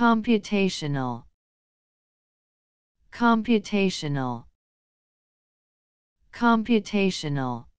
Computational Computational Computational